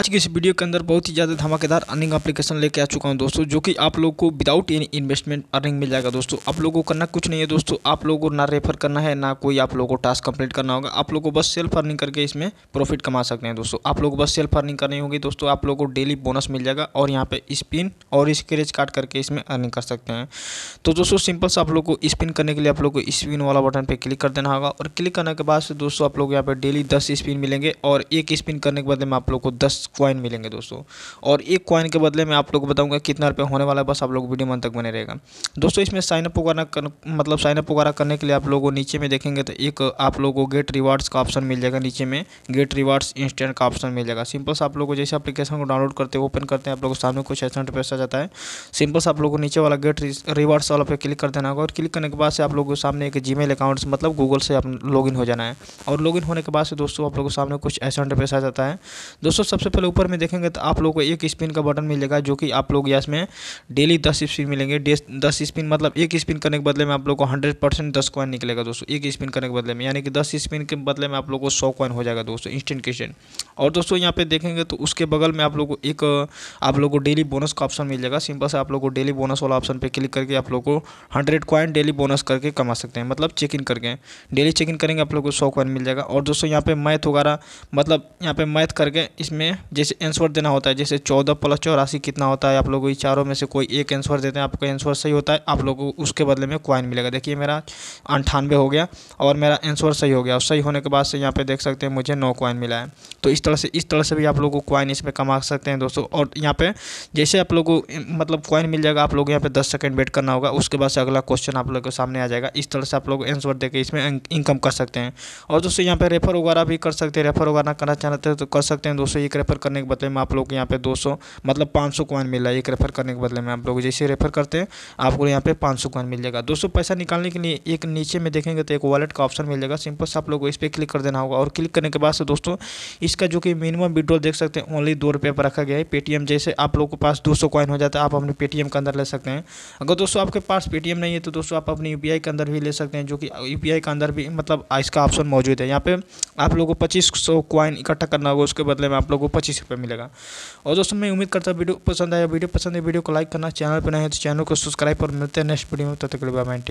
आज की इस वीडियो के अंदर बहुत ही ज़्यादा धमाकेदार अर्निंग एप्लीकेशन लेके आ चुका हूँ दोस्तों जो कि आप लोग को विदाउट एनी इन्वेस्टमेंट अर्निंग मिल जाएगा दोस्तों आप लोगों को करना कुछ नहीं है दोस्तों आप लोगों को ना रेफर करना है ना कोई आप लोगों को टास्क कंप्लीट करना होगा आप लोगों को बस सेल्फ अर्निंग करके इसमें प्रॉफिट कमा सकते हैं दोस्तों आप लोग को बस सेल्फ अर्निंग करनी होगी दोस्तों आप लोगों को डेली बोनस मिल जाएगा और यहाँ पर स्पिन और स्क्रेच काट करके इसमें अर्निंग कर सकते हैं तो दोस्तों सिंपल से आप लोग को स्पिन करने के लिए आप लोग को स्पिन वाला बटन पर क्लिक कर देना होगा और क्लिक करने के बाद दोस्तों आप लोग यहाँ पर डेली दस स्पिन मिलेंगे और एक स्पिन करने के बाद में आप लोग को दस कॉइन मिलेंगे दोस्तों और एक कॉइन के बदले में आप लोग को बताऊँगा कितना रुपये होने वाला है बस आप लोग वीडियो मन तक बने रहेगा दोस्तों इसमें साइनअप वगैरह मतलब साइनअप वगैरह करने के लिए आप लोगों को नीचे में देखेंगे तो एक आप लोगों को गेट रिवार्ड्स का ऑप्शन मिल जाएगा नीचे में गेट रिवार्ड्स इंस्टेंट का ऑप्शन मिल जाएगा सिंपल से आप लोगों को जैसे अपलीकेशन को डाउनलोड करते हैं ओपन करते हैं आप लोगों को सामने कुछ ऐसा पैसा जाता है सिंपल से आप लोगों को नीचे वाला गेट रिवार्ड्स वाला पे क्लिक कर देना होगा और क्लिक करने के बाद से आप लोगों को सामने एक मेल अकाउंट मतलब गूगल से आप लॉग हो जाना है और लॉगिन होने के बाद से दोस्तों आप लोगों के सामने कुछ ऐसा पैसा आ जाता है दोस्तों सबसे सिंपल ऊपर में देखेंगे तो आप लोग को एक स्पिन का बटन मिलेगा जो कि आप लोग या इसमें डेली दस स्पिन मिलेंगे दस स्पिन मतलब एक स्पिन करने के बदले में आप लोग को हंड्रेड परसेंट दस कॉइन निकलेगा दोस्तों एक स्पिन करने के बदले में यानी कि दस स्पिन के बदले में आप लोग को सौ कॉइन हो जाएगा दोस्तों इंस्टेंट क्रिस्टेंट और दोस्तों यहाँ पे देखेंगे तो उसके बगल में आप लोग को एक आप लोग को डेली बोनस का ऑप्शन मिल जाएगा सिंपल से आप लोग को डेली बोनस वाला ऑप्शन पर क्लिक करके आप लोग को हंड्रेड कॉइन डेली बोनस करके कमा सकते हैं मतलब चेक इन करके डेली चेक इन करेंगे आप लोग को सौ कॉइन मिल जाएगा और दोस्तों यहाँ पे मैथ वगैरह मतलब यहाँ पे मैथ करके इसमें जैसे आंसर देना होता है जैसे चौदह प्लस चौरासी कितना होता है आप लोग को चारों में से कोई एक आंसर देते हैं आपका आंसर सही होता है आप लोगों को उसके बदले में कॉइन मिलेगा देखिए मेरा अंठानवे हो गया और मेरा आंसर सही हो गया और सही होने के बाद से यहाँ पर देख सकते हैं मुझे नौ क्वाइन मिला है तो इस तरह से इस तरह से भी आप लोग को कॉइन इसमें कमा सकते हैं दोस्तों और यहाँ पर जैसे आप लोग को मतलब कॉइन मिल जाएगा आप लोग यहाँ पर दस सेकेंड वेट करना होगा उसके बाद से अगला क्वेश्चन आप लोग के सामने आ जाएगा इस तरह से आप लोग आंसर दे इसमें इनकम कर सकते हैं और दोस्तों यहाँ पर रेफर वगैरह भी कर सकते हैं रेफर वगैरह करना चाहते हैं तो कर सकते हैं दोस्तों एक रेफर करने के बदले में आप लोग को यहाँ पे 200 मतलब 500 सौ कॉइन मिला एक रेफर करने के बदले में आप लोग जैसे रेफर करते हैं आपको यहाँ पे 500 सौ कॉइन मिल जाएगा दोस्तों पैसा निकालने के लिए एक नीचे में देखेंगे तो एक वॉलेट का ऑप्शन मिल जाएगा सिंपल से आप लोग को इस पर क्लिक कर देना होगा और क्लिक करने के बाद से दोस्तों इसका जो कि मिनिमम विड्रॉल देख सकते हैं ओनली दो रुपये पर रखा गया है पेटीएम जैसे आप लोग के पास दो सौ कॉइन हो जाता है आप अपने पेटीएम के अंदर ले सकते हैं अगर दोस्तों आपके पास पेटीएम नहीं है तो दोस्तों आप अपने यू के अंदर भी ले सकते हैं जो कि यू के अंदर भी मतलब इसका ऑप्शन मौजूद है यहाँ पे आप लोगों को पच्चीस सौ कॉइन इकट्ठा करना होगा उसके बदले में आप लोगों को पच्चीस रुपये मिलेगा और दोस्तों मैं उम्मीद करता हूँ वीडियो पसंद आया वीडियो पसंद है वीडियो को लाइक करना चैनल पर नए है तो चैनल को सब्सक्राइब और मिलते हैं नेक्स्ट वीडियो में तब तक बाय